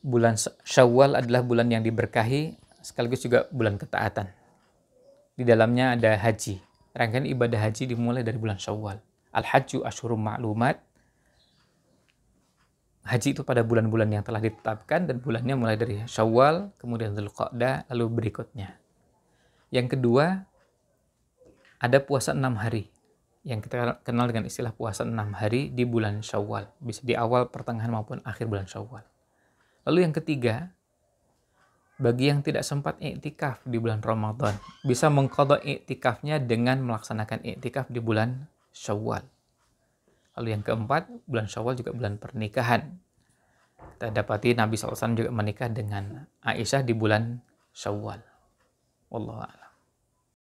bulan Syawal adalah bulan yang diberkahi sekaligus juga bulan ketaatan. Di dalamnya ada haji. Rangkaian ibadah haji dimulai dari bulan Syawal. Al-Hajju Ashurum Ma'lumat. Haji itu pada bulan-bulan yang telah ditetapkan dan bulannya mulai dari Syawal, kemudian Dzulqa'dah, lalu berikutnya. Yang kedua, ada puasa enam hari yang kita kenal dengan istilah puasa enam hari di bulan Syawal, bisa di awal, pertengahan maupun akhir bulan Syawal. Lalu yang ketiga, bagi yang tidak sempat iktikaf di bulan Ramadan, bisa mengkodok iktikafnya dengan melaksanakan iktikaf di bulan Syawal. Lalu yang keempat, bulan Syawal juga bulan pernikahan. Kita dapati Nabi SAW juga menikah dengan Aisyah di bulan Syawal. Wallahualam.